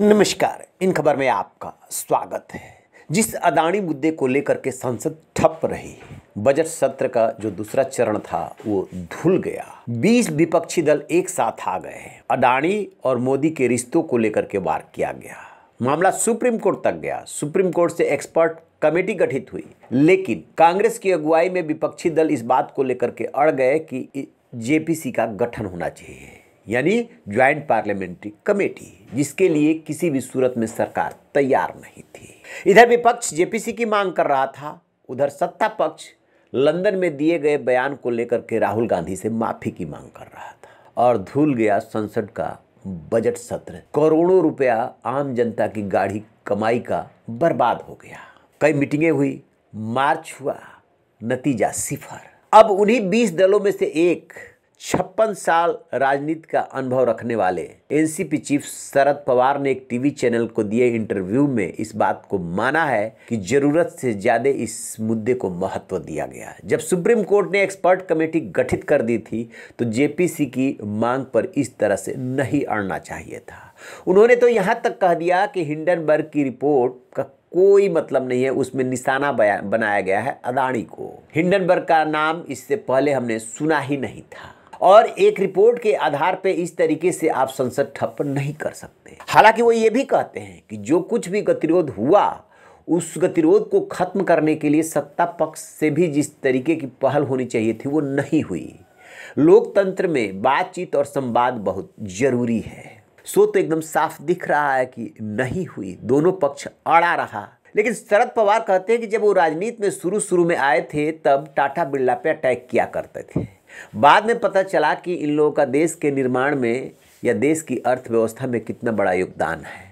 नमस्कार इन खबर में आपका स्वागत है जिस अदाणी मुद्दे को लेकर के संसद ठप रही बजट सत्र का जो दूसरा चरण था वो धुल गया 20 विपक्षी दल एक साथ आ गए अडाणी और मोदी के रिश्तों को लेकर के वार किया गया मामला सुप्रीम कोर्ट तक गया सुप्रीम कोर्ट से एक्सपर्ट कमेटी गठित हुई लेकिन कांग्रेस की अगुवाई में विपक्षी दल इस बात को लेकर के अड़ गए कि जेपीसी का गठन होना चाहिए यानी ज्वाइंट पार्लियामेंट्री कमेटी जिसके लिए किसी भी सूरत में सरकार तैयार नहीं थी इधर विपक्ष जेपीसी की मांग कर रहा था उधर सत्ता पक्ष लंदन में दिए गए बयान को लेकर के राहुल गांधी से माफी की मांग कर रहा था और धूल गया संसद का बजट सत्र करोड़ों रुपया आम जनता की गाढ़ी कमाई का बर्बाद हो गया कई मीटिंगें हुई मार्च हुआ नतीजा सिफर अब उन्हीं बीस दलों में से एक छप्पन साल राजनीति का अनुभव रखने वाले एनसीपी चीफ शरद पवार ने एक टीवी चैनल को दिए इंटरव्यू में इस बात को माना है कि जरूरत से ज्यादा इस मुद्दे को महत्व दिया गया जब सुप्रीम कोर्ट ने एक्सपर्ट कमेटी गठित कर दी थी तो जेपीसी की मांग पर इस तरह से नहीं अड़ना चाहिए था उन्होंने तो यहाँ तक कह दिया कि हिंडनबर्ग की रिपोर्ट का कोई मतलब नहीं है उसमें निशाना बनाया गया है अदाणी को हिंडनबर्ग का नाम इससे पहले हमने सुना ही नहीं था और एक रिपोर्ट के आधार पर इस तरीके से आप संसद ठप्प नहीं कर सकते हालांकि वो ये भी कहते हैं कि जो कुछ भी गतिरोध हुआ उस गतिरोध को खत्म करने के लिए सत्ता पक्ष से भी जिस तरीके की पहल होनी चाहिए थी वो नहीं हुई लोकतंत्र में बातचीत और संवाद बहुत जरूरी है सो तो एकदम साफ दिख रहा है कि नहीं हुई दोनों पक्ष अड़ा रहा लेकिन शरद पवार कहते हैं कि जब वो राजनीति में शुरू शुरू में आए थे तब टाटा बिरला पे अटैक किया करते थे बाद में पता चला कि इन लोगों का देश के निर्माण में या देश की अर्थव्यवस्था में कितना बड़ा योगदान है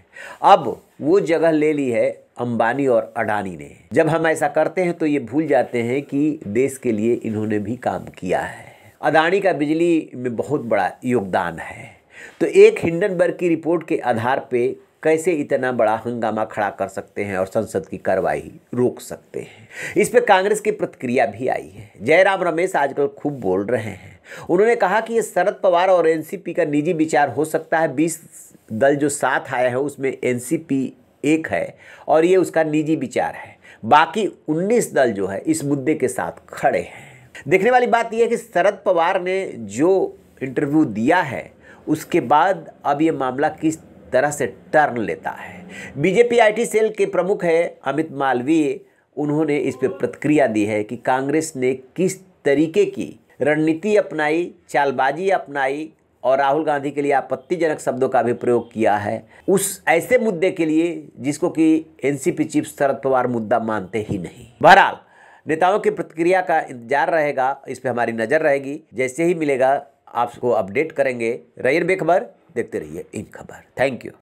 अब वो जगह ले ली है अंबानी और अडानी ने जब हम ऐसा करते हैं तो ये भूल जाते हैं कि देश के लिए इन्होंने भी काम किया है अडानी का बिजली में बहुत बड़ा योगदान है तो एक हिंडनबर्ग की रिपोर्ट के आधार पे कैसे इतना बड़ा हंगामा खड़ा कर सकते हैं और संसद की कार्रवाई रोक सकते हैं इस पर कांग्रेस की प्रतिक्रिया भी आई है जयराम रमेश आजकल खूब बोल रहे हैं उन्होंने कहा कि ये शरद पवार और एनसीपी का निजी विचार हो सकता है बीस दल जो साथ आए हैं उसमें एनसीपी एक है और ये उसका निजी विचार है बाकी उन्नीस दल जो है इस मुद्दे के साथ खड़े हैं देखने वाली बात यह है कि शरद पवार ने जो इंटरव्यू दिया है उसके बाद अब ये मामला किस तरह से टर्न लेता है बीजेपी आईटी सेल के प्रमुख है अमित मालवीय उन्होंने इस पर प्रतिक्रिया दी है कि कांग्रेस ने किस तरीके की रणनीति अपनाई चालबाजी अपनाई और राहुल गांधी के लिए आपत्तिजनक शब्दों का भी प्रयोग किया है उस ऐसे मुद्दे के लिए जिसको कि एनसीपी चीफ शरद पवार मुद्दा मानते ही नहीं बहरहाल नेताओं की प्रतिक्रिया का इंतजार रहेगा इस पर हमारी नज़र रहेगी जैसे ही मिलेगा आपको अपडेट करेंगे रईर बेखबर देखते रहिए इन खबर थैंक यू